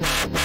Yeah.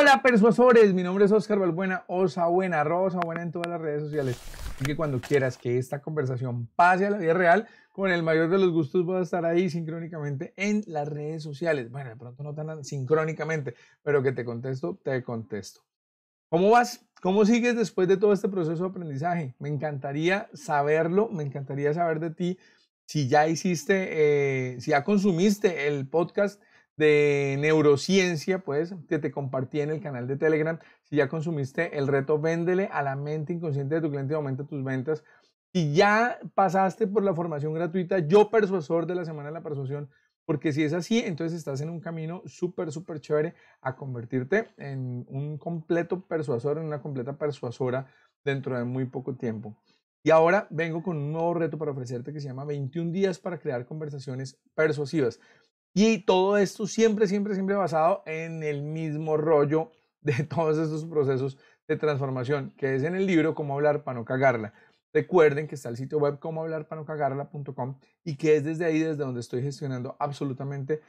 Hola persuasores, mi nombre es Oscar Valbuena, Osa Buena, Rosa Buena en todas las redes sociales. Así que cuando quieras que esta conversación pase a la vida real, con el mayor de los gustos voy a estar ahí sincrónicamente en las redes sociales. Bueno, de pronto no tan sincrónicamente, pero que te contesto, te contesto. ¿Cómo vas? ¿Cómo sigues después de todo este proceso de aprendizaje? Me encantaría saberlo, me encantaría saber de ti si ya hiciste, eh, si ya consumiste el podcast de neurociencia, pues, que te compartí en el canal de Telegram. Si ya consumiste el reto, véndele a la mente inconsciente de tu cliente y aumenta tus ventas. Si ya pasaste por la formación gratuita, yo persuasor de la Semana de la Persuasión, porque si es así, entonces estás en un camino súper, súper chévere a convertirte en un completo persuasor, en una completa persuasora dentro de muy poco tiempo. Y ahora vengo con un nuevo reto para ofrecerte que se llama 21 días para crear conversaciones persuasivas. Y todo esto siempre, siempre, siempre basado en el mismo rollo de todos estos procesos de transformación, que es en el libro Cómo hablar para no cagarla. Recuerden que está el sitio web comohablarpanocagarla.com y que es desde ahí desde donde estoy gestionando absolutamente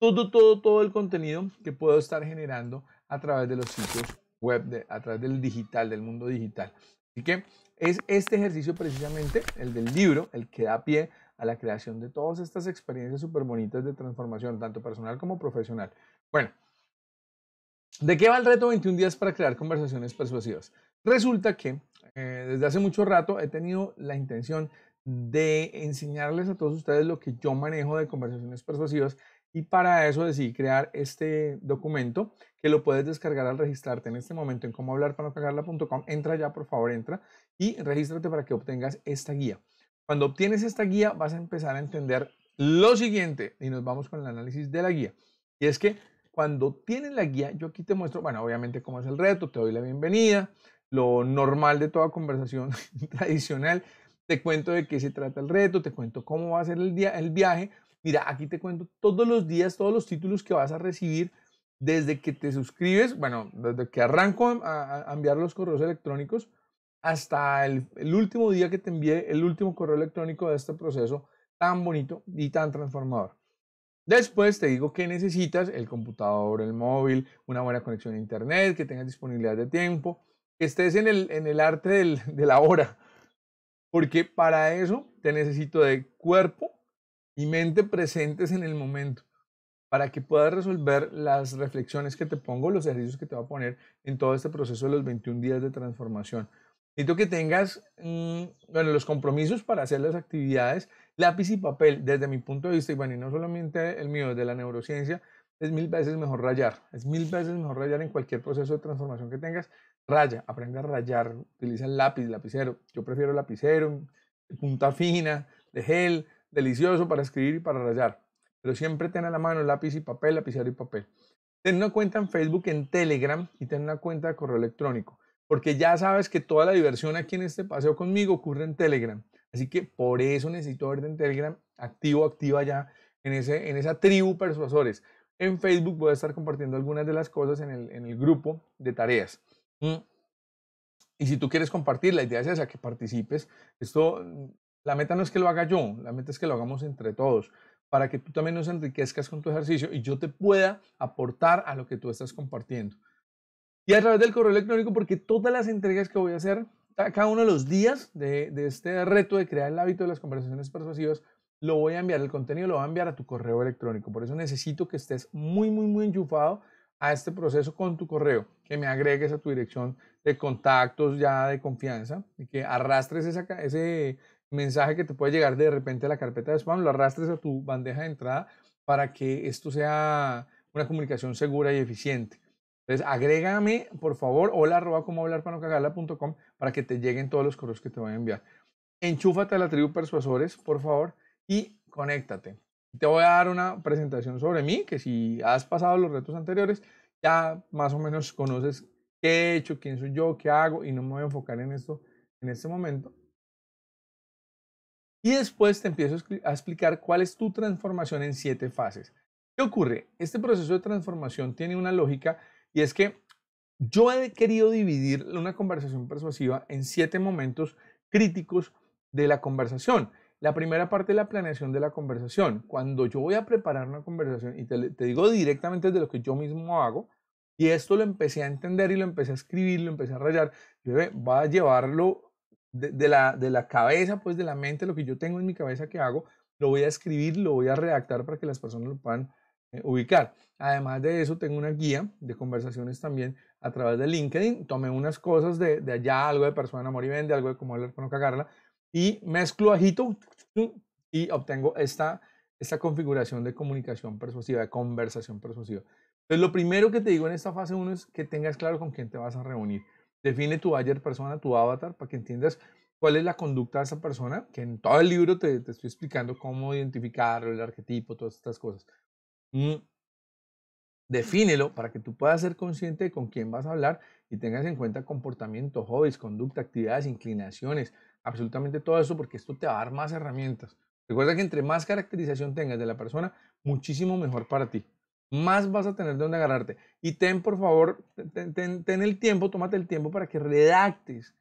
todo, todo, todo el contenido que puedo estar generando a través de los sitios web, de, a través del digital, del mundo digital. Así que es este ejercicio precisamente, el del libro, el que da pie a la creación de todas estas experiencias súper bonitas de transformación, tanto personal como profesional. Bueno, ¿de qué va el reto 21 días para crear conversaciones persuasivas? Resulta que eh, desde hace mucho rato he tenido la intención de enseñarles a todos ustedes lo que yo manejo de conversaciones persuasivas y para eso decidí crear este documento que lo puedes descargar al registrarte en este momento en cómo Entra ya, por favor, entra y regístrate para que obtengas esta guía. Cuando obtienes esta guía vas a empezar a entender lo siguiente y nos vamos con el análisis de la guía. Y es que cuando tienes la guía, yo aquí te muestro, bueno, obviamente cómo es el reto, te doy la bienvenida, lo normal de toda conversación tradicional, te cuento de qué se trata el reto, te cuento cómo va a ser el, día, el viaje. Mira, aquí te cuento todos los días, todos los títulos que vas a recibir desde que te suscribes, bueno, desde que arranco a, a enviar los correos electrónicos hasta el, último día que te envié el último correo electrónico de este proceso tan bonito y tan transformador. Después te digo que necesitas el computador, el móvil, una buena conexión a internet, que tengas disponibilidad de tiempo, que estés en el, en el arte de la hora, porque para eso te necesito de cuerpo y mente presentes en el momento, para que puedas resolver las reflexiones que te pongo, los ejercicios que te va a poner en todo este proceso de los 21 días de transformación. Necesito que tengas, mm, bueno, los compromisos para hacer las actividades, lápiz y papel, desde mi punto de vista, y no solamente el mío, desde la neurociencia, es mil veces mejor rayar, es mil veces mejor rayar en cualquier proceso de transformación que tengas, raya, aprende a rayar, utiliza el lápiz, lapicero, yo prefiero lapicero, punta fina, de gel, delicioso para escribir y para rayar, pero siempre ten a la mano lápiz y papel, lapicero y papel. Ten una cuenta en Facebook, en Telegram y ten una cuenta de correo electrónico porque ya sabes que toda la diversión aquí en este paseo conmigo ocurre en Telegram. Así que por eso necesito verte en Telegram activo, activa ya en, ese, en esa tribu persuasores. En Facebook voy a estar compartiendo algunas de las cosas en el, en el grupo de tareas. Mm. Y si tú quieres compartir, la idea es esa, que participes. Esto, la meta no es que lo haga yo, la meta es que lo hagamos entre todos, para que tú también nos enriquezcas con tu ejercicio y yo te pueda aportar a lo que tú estás compartiendo y a través del correo electrónico porque todas las entregas que voy a hacer cada uno de los días de, este reto de crear el hábito de las conversaciones persuasivas, lo voy a enviar, el contenido lo va a enviar a tu correo electrónico. Por eso necesito que estés muy, muy, muy enchufado a este proceso con tu correo, que me agregues a tu dirección de contactos ya de confianza y que arrastres ese mensaje que te puede llegar de repente a la carpeta de spam, lo arrastres a tu bandeja de entrada para que esto sea una comunicación segura y eficiente. Entonces, agrégame, por favor, hola arroba como hablar para para que te lleguen todos los correos que te voy a enviar. Enchúfate a la tribu Persuasores, por favor, y conéctate. Te voy a dar una presentación sobre mí, que si has pasado los retos anteriores, ya más o menos conoces qué he hecho, quién soy yo, qué hago, y no me voy a enfocar en esto en este momento. Y después te empiezo a explicar cuál es tu transformación en siete fases. ¿Qué ocurre? Este proceso de transformación tiene una lógica y es que yo he querido dividir una conversación persuasiva en siete momentos críticos de la conversación. La primera parte es la planeación de la conversación. Cuando yo voy a preparar una conversación, y te, digo directamente de lo que yo mismo hago, y esto lo empecé a entender y lo empecé a escribir, lo empecé a rayar, yo voy a llevarlo de, la, de la cabeza, pues de la mente, lo que yo tengo en mi cabeza que hago, lo voy a escribir, lo voy a redactar para que las personas lo puedan eh, ubicar. Además de eso, tengo una guía de conversaciones también a través de LinkedIn. Tomé unas cosas de, allá, algo de persona amor y vende, algo de cómo hablar con no cagarla, y mezclo ajito y obtengo esta, esta configuración de comunicación persuasiva, de conversación persuasiva. Entonces, lo primero que te digo en esta fase 1 es que tengas claro con quién te vas a reunir. Define tu ayer persona, tu avatar, para que entiendas cuál es la conducta de esa persona, que en todo el libro te, te estoy explicando cómo identificarlo, el arquetipo, todas estas cosas. Mm. defínelo para que tú puedas ser consciente de con quién vas a hablar y tengas en cuenta comportamiento, hobbies, conducta, actividades, inclinaciones, absolutamente todo eso, porque esto te va a dar más herramientas. Recuerda que entre más caracterización tengas de la persona, muchísimo mejor para ti. Más vas a tener de dónde agarrarte. Y ten, por favor, ten, el tiempo, tómate el tiempo para que redactes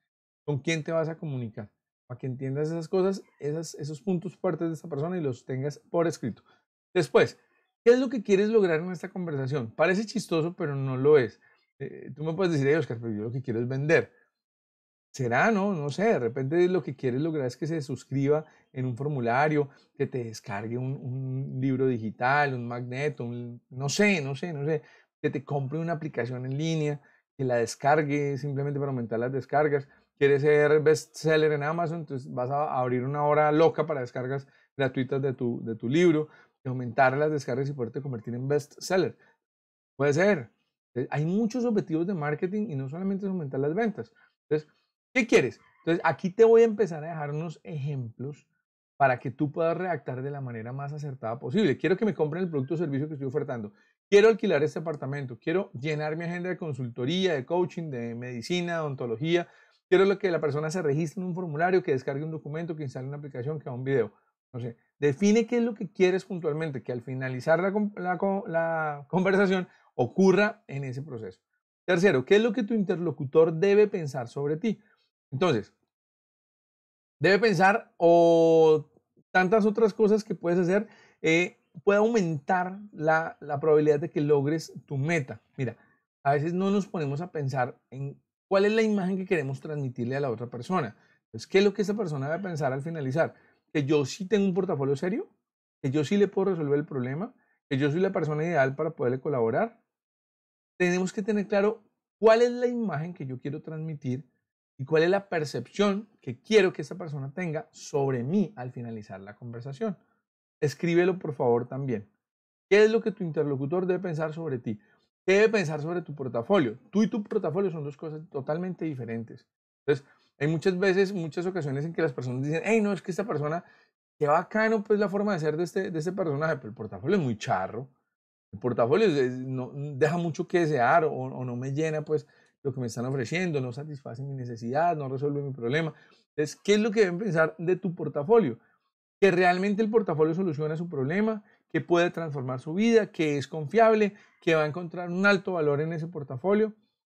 con quién te vas a comunicar, para que entiendas esas cosas, esos puntos fuertes de esa persona y los tengas por escrito. Después, ¿Qué es lo que quieres lograr en esta conversación? Parece chistoso, pero no lo es. Eh, tú me puedes decir, Oscar, pero yo lo que quiero es vender. ¿Será? No, no sé. De repente lo que quieres lograr es que se suscriba en un formulario, que te descargue un, libro digital, un magneto, un, no sé, no sé, no sé, que te compre una aplicación en línea, que la descargue simplemente para aumentar las descargas. Quieres ser bestseller en Amazon, entonces vas a abrir una hora loca para descargas gratuitas de tu, de tu libro aumentar las descargas y poderte convertir en best seller. Puede ser. Eh, hay muchos objetivos de marketing y no solamente es aumentar las ventas. Entonces, ¿qué quieres? Entonces, aquí te voy a empezar a dejar unos ejemplos para que tú puedas redactar de la manera más acertada posible. Quiero que me compren el producto o servicio que estoy ofertando. Quiero alquilar este apartamento. Quiero llenar mi agenda de consultoría, de coaching, de medicina, de odontología. Quiero que la persona se registre en un formulario, que descargue un documento, que instale una aplicación, que haga un video. No sé. Define qué es lo que quieres puntualmente, que al finalizar la, conversación ocurra en ese proceso. Tercero, ¿qué es lo que tu interlocutor debe pensar sobre ti? Entonces, debe pensar o tantas otras cosas que puedes hacer eh, puede aumentar la, la, probabilidad de que logres tu meta. Mira, a veces no nos ponemos a pensar en cuál es la imagen que queremos transmitirle a la otra persona. Entonces, ¿qué es lo que esa persona debe pensar al finalizar? que yo sí tengo un portafolio serio, que yo sí le puedo resolver el problema, que yo soy la persona ideal para poderle colaborar, tenemos que tener claro cuál es la imagen que yo quiero transmitir y cuál es la percepción que quiero que esa persona tenga sobre mí al finalizar la conversación. Escríbelo por favor también. ¿Qué es lo que tu interlocutor debe pensar sobre ti? ¿Qué debe pensar sobre tu portafolio? Tú y tu portafolio son dos cosas totalmente diferentes. Entonces, hay muchas veces, muchas ocasiones en que las personas dicen, hey, no, es que esta persona, qué bacano, pues la forma de ser de este, de este personaje, pero el portafolio es muy charro. El portafolio no, deja mucho que desear o, no me llena, pues, lo que me están ofreciendo, no satisface mi necesidad, no resuelve mi problema. Entonces, ¿qué es lo que deben pensar de tu portafolio? Que realmente el portafolio soluciona su problema, que puede transformar su vida, que es confiable, que va a encontrar un alto valor en ese portafolio.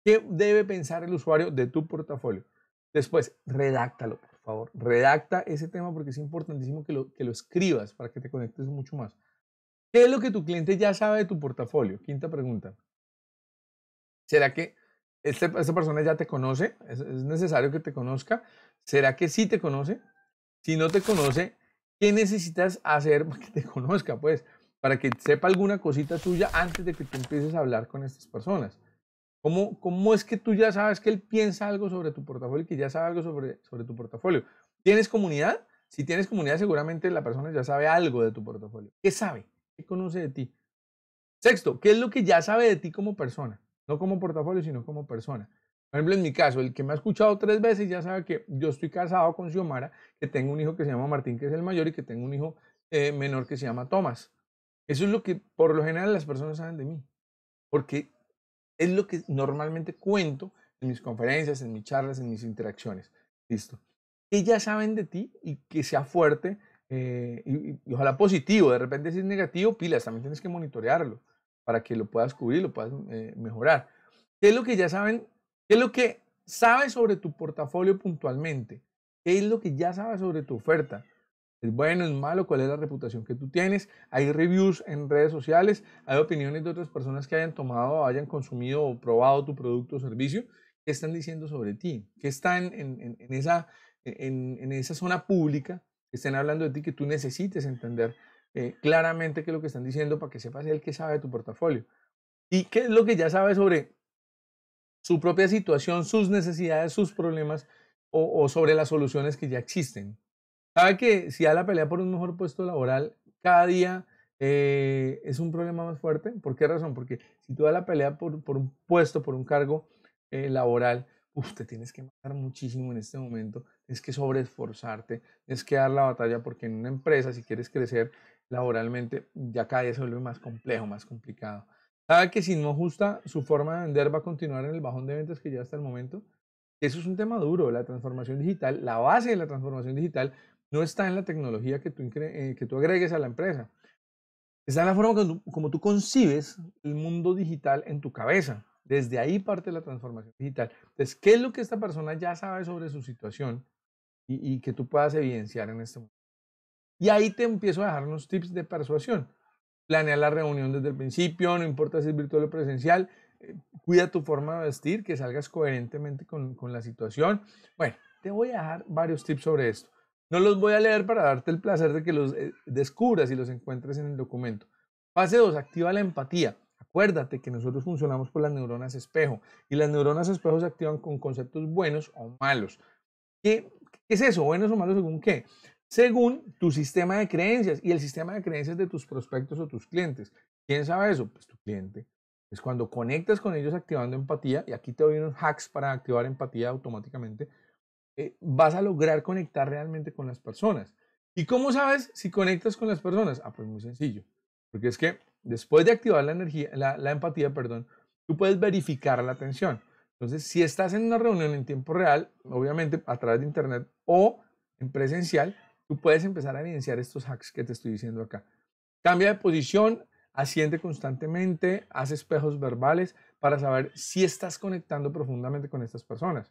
¿Qué debe pensar el usuario de tu portafolio? Después, redáctalo, por favor. Redacta ese tema porque es importantísimo que lo, que lo escribas para que te conectes mucho más. ¿Qué es lo que tu cliente ya sabe de tu portafolio? Quinta pregunta. ¿Será que este, esta persona ya te conoce? ¿Es, ¿Es, necesario que te conozca? ¿Será que sí te conoce? Si no te conoce, ¿qué necesitas hacer para que te conozca? Pues para que sepa alguna cosita tuya antes de que tú empieces a hablar con estas personas. ¿Cómo, ¿Cómo es que tú ya sabes que él piensa algo sobre tu portafolio y que ya sabe algo sobre, sobre tu portafolio? ¿Tienes comunidad? Si tienes comunidad, seguramente la persona ya sabe algo de tu portafolio. ¿Qué sabe? ¿Qué conoce de ti? Sexto, ¿qué es lo que ya sabe de ti como persona? No como portafolio, sino como persona. Por ejemplo, en mi caso, el que me ha escuchado tres veces ya sabe que yo estoy casado con Xiomara, que tengo un hijo que se llama Martín, que es el mayor, y que tengo un hijo eh, menor que se llama Tomás. Eso es lo que por lo general las personas saben de mí. Porque es lo que normalmente cuento en mis conferencias, en mis charlas, en mis interacciones. Listo. ya saben de ti y que sea fuerte eh, y, ojalá positivo. De repente si es negativo, pilas, también tienes que monitorearlo para que lo puedas cubrir, lo puedas eh, mejorar. ¿Qué es lo que ya saben? ¿Qué es lo que sabes sobre tu portafolio puntualmente? ¿Qué es lo que ya sabes sobre tu oferta? es bueno, es malo, cuál es la reputación que tú tienes. Hay reviews en redes sociales, hay opiniones de otras personas que hayan tomado, hayan consumido o probado tu producto o servicio. ¿Qué están diciendo sobre ti? ¿Qué están en, esa, en, esa zona pública? Que estén hablando de ti que tú necesites entender eh, claramente qué es lo que están diciendo para que sepas el que sabe de tu portafolio. ¿Y qué es lo que ya sabe sobre su propia situación, sus necesidades, sus problemas o sobre las soluciones que ya existen? Sabe que si da la pelea por un mejor puesto laboral, cada día eh, es un problema más fuerte. ¿Por qué razón? Porque si tú da la pelea por, un puesto, por un cargo eh, laboral, uf, te tienes que matar muchísimo en este momento, es que sobreesforzarte, es que dar la batalla, porque en una empresa, si quieres crecer laboralmente, ya cada día se vuelve más complejo, más complicado. Sabe que si no ajusta su forma de vender, va a continuar en el bajón de ventas que lleva hasta el momento. Eso es un tema duro, la transformación digital, la base de la transformación digital no está en la tecnología que tú, eh, que tú agregues a la empresa. Está en la forma como, tú concibes el mundo digital en tu cabeza. Desde ahí parte la transformación digital. Entonces, ¿qué es lo que esta persona ya sabe sobre su situación y, que tú puedas evidenciar en este momento? Y ahí te empiezo a dejar unos tips de persuasión. Planea la reunión desde el principio, no importa si es virtual o presencial. Eh, cuida tu forma de vestir, que salgas coherentemente con, con la situación. Bueno, te voy a dar varios tips sobre esto. No los voy a leer para darte el placer de que los eh, descubras y los encuentres en el documento. Fase 2, activa la empatía. Acuérdate que nosotros funcionamos por las neuronas espejo y las neuronas espejo se activan con conceptos buenos o malos. qué es eso? ¿Buenos o malos según qué? Según tu sistema de creencias y el sistema de creencias de tus prospectos o tus clientes. ¿Quién sabe eso? Pues tu cliente. Es pues cuando conectas con ellos activando empatía, y aquí te doy unos hacks para activar empatía automáticamente, eh, vas a lograr conectar realmente con las personas. ¿Y cómo sabes si conectas con las personas? Ah, pues muy sencillo. Porque es que después de activar la, energía, la, empatía, perdón, tú puedes verificar la atención. Entonces, si estás en una reunión en tiempo real, obviamente a través de internet o en presencial, tú puedes empezar a evidenciar estos hacks que te estoy diciendo acá. Cambia de posición, asiente constantemente, hace espejos verbales para saber si estás conectando profundamente con estas personas.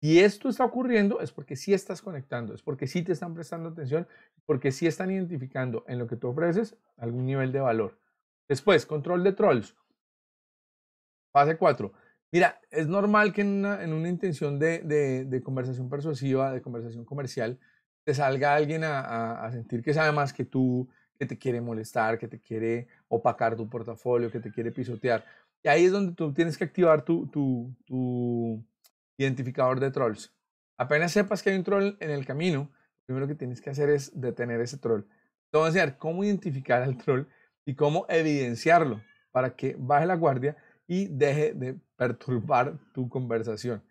Y esto está ocurriendo es porque sí estás conectando, es porque sí te están prestando atención, porque sí están identificando en lo que tú ofreces algún nivel de valor. Después, control de trolls. Fase 4. Mira, es normal que en una, intención de, conversación persuasiva, de conversación comercial, te salga alguien a, a, sentir que sabe más que tú, que te quiere molestar, que te quiere opacar tu portafolio, que te quiere pisotear. Y ahí es donde tú tienes que activar tu, tu, tu identificador de trolls. Apenas sepas que hay un troll en el camino, lo primero que tienes que hacer es detener ese troll. Te voy a enseñar cómo identificar al troll y cómo evidenciarlo para que baje la guardia y deje de perturbar tu conversación.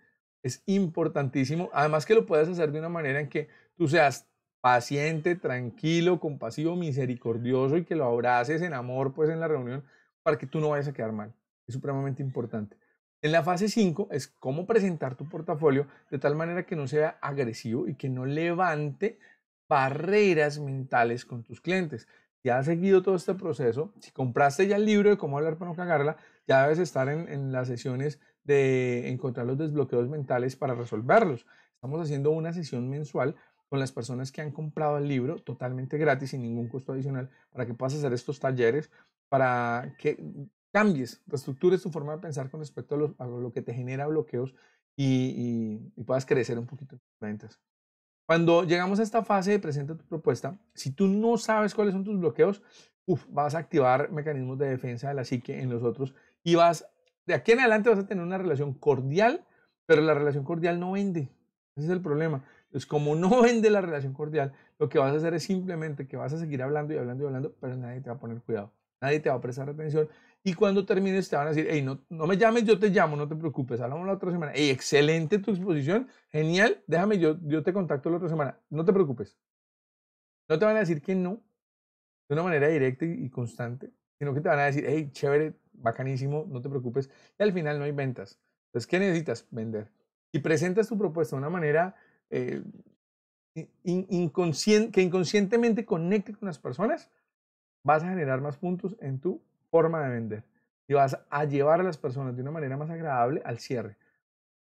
Es importantísimo, además que lo puedas hacer de una manera en que tú seas paciente, tranquilo, compasivo, misericordioso y que lo abraces en amor pues en la reunión para que tú no vayas a quedar mal. Es supremamente importante. En la fase 5 es cómo presentar tu portafolio de tal manera que no sea agresivo y que no levante barreras mentales con tus clientes. Ya has seguido todo este proceso, si compraste ya el libro de cómo hablar para no cagarla, ya debes estar en, las sesiones de encontrar los desbloqueos mentales para resolverlos. Estamos haciendo una sesión mensual con las personas que han comprado el libro totalmente gratis, sin ningún costo adicional, para que puedas hacer estos talleres, para que cambies, reestructures tu forma de pensar con respecto a lo, que te genera bloqueos y, puedas crecer un poquito en tus ventas. Cuando llegamos a esta fase de presenta tu propuesta, si tú no sabes cuáles son tus bloqueos, vas a activar mecanismos de defensa de la psique en los otros y vas, de aquí en adelante vas a tener una relación cordial, pero la relación cordial no vende. Ese es el problema. Entonces, como no vende la relación cordial, lo que vas a hacer es simplemente que vas a seguir hablando y hablando y hablando, pero nadie te va a poner cuidado nadie te va a prestar atención. Y cuando termines te van a decir, hey, no, no me llames, yo te llamo, no te preocupes, hablamos la otra semana. Hey, excelente tu exposición, genial, déjame, yo, yo te contacto la otra semana, no te preocupes. No te van a decir que no, de una manera directa y constante, sino que te van a decir, hey, chévere, bacanísimo, no te preocupes. Y al final no hay ventas. Entonces, ¿qué necesitas? Vender. Y presentas tu propuesta de una manera eh, que inconscientemente conecte con las personas, vas a generar más puntos en tu forma de vender y vas a llevar a las personas de una manera más agradable al cierre.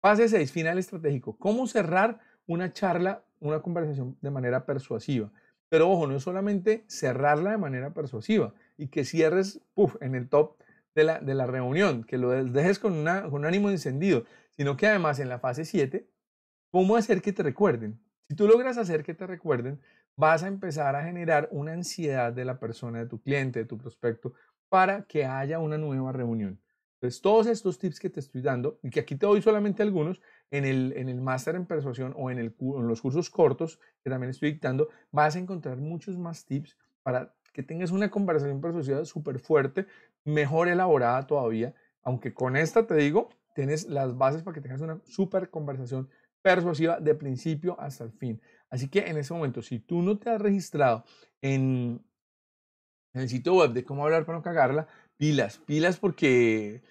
Fase 6, final estratégico. ¿Cómo cerrar una charla, una conversación de manera persuasiva? Pero ojo, no es solamente cerrarla de manera persuasiva y que cierres puff, en el top de la, de la reunión, que lo dejes con, con un ánimo encendido, sino que además en la fase 7, ¿cómo hacer que te recuerden? Si tú logras hacer que te recuerden, vas a empezar a generar una ansiedad de la persona, de tu cliente, de tu prospecto, para que haya una nueva reunión. Entonces, todos estos tips que te estoy dando, y que aquí te doy solamente algunos, en el, en el máster en persuasión o en, en los cursos cortos que también estoy dictando, vas a encontrar muchos más tips para que tengas una conversación persuasiva súper fuerte, mejor elaborada todavía, aunque con esta te digo, tienes las bases para que tengas una súper conversación persuasiva de principio hasta el fin. Así que en ese momento, si tú no te has registrado en, el sitio web de cómo hablar para no cagarla, pilas, pilas porque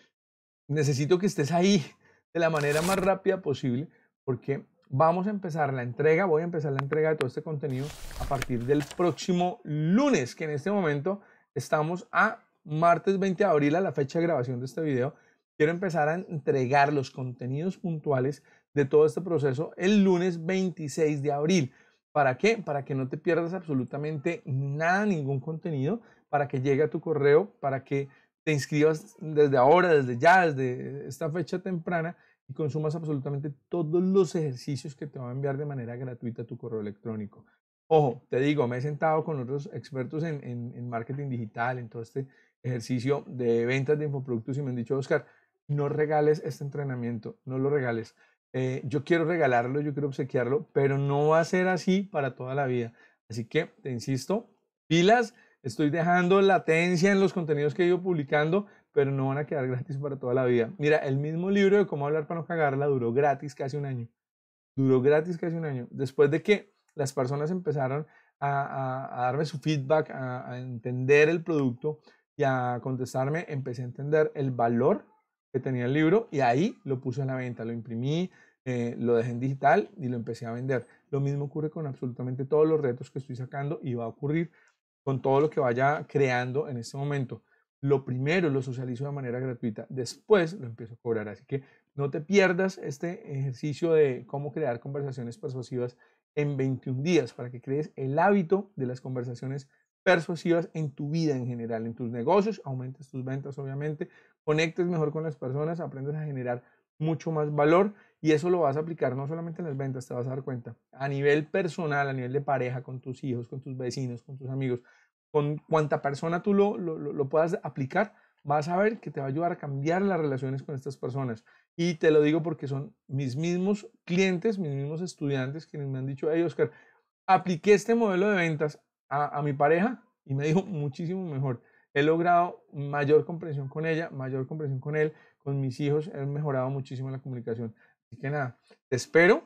necesito que estés ahí de la manera más rápida posible porque vamos a empezar la entrega, voy a empezar la entrega de todo este contenido a partir del próximo lunes, que en este momento estamos a martes 20 de abril, a la fecha de grabación de este video. Quiero empezar a entregar los contenidos puntuales de todo este proceso el lunes 26 de abril. ¿Para qué? Para que no te pierdas absolutamente nada, ningún contenido, para que llegue a tu correo, para que te inscribas desde ahora, desde ya, desde esta fecha temprana y consumas absolutamente todos los ejercicios que te va a enviar de manera gratuita a tu correo electrónico. Ojo, te digo, me he sentado con otros expertos en, marketing digital, en todo este ejercicio de ventas de infoproductos y me han dicho, Oscar, no regales este entrenamiento, no lo regales. Eh, yo quiero regalarlo, yo quiero obsequiarlo, pero no va a ser así para toda la vida. Así que, te insisto, pilas, estoy dejando latencia en los contenidos que he ido publicando, pero no van a quedar gratis para toda la vida. Mira, el mismo libro de cómo hablar para no cagarla duró gratis casi un año. Duró gratis casi un año. Después de que las personas empezaron a, a, darme su feedback, a entender el producto y a contestarme, empecé a entender el valor tenía el libro y ahí lo puse a la venta, lo imprimí, eh, lo dejé en digital y lo empecé a vender. Lo mismo ocurre con absolutamente todos los retos que estoy sacando y va a ocurrir con todo lo que vaya creando en este momento. Lo primero lo socializo de manera gratuita, después lo empiezo a cobrar. Así que no te pierdas este ejercicio de cómo crear conversaciones persuasivas en 21 días para que crees el hábito de las conversaciones persuasivas en tu vida en general, en tus negocios, aumentes tus ventas obviamente, conectes mejor con las personas, aprendes a generar mucho más valor y eso lo vas a aplicar no solamente en las ventas, te vas a dar cuenta, a nivel personal, a nivel de pareja, con tus hijos, con tus vecinos, con tus amigos, con cuánta persona tú lo, lo, puedas aplicar, vas a ver que te va a ayudar a cambiar las relaciones con estas personas. Y te lo digo porque son mis mismos clientes, mis mismos estudiantes quienes me han dicho, hey Oscar, apliqué este modelo de ventas a, a mi pareja y me dijo muchísimo mejor he logrado mayor comprensión con ella, mayor comprensión con él, con mis hijos, he mejorado muchísimo la comunicación. Así que nada, te espero.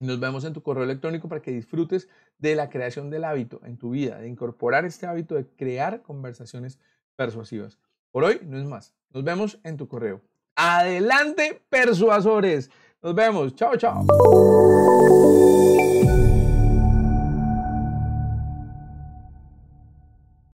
Nos vemos en tu correo electrónico para que disfrutes de la creación del hábito en tu vida, de incorporar este hábito de crear conversaciones persuasivas. Por hoy no es más. Nos vemos en tu correo. Adelante, persuasores. Nos vemos. Chao, chao.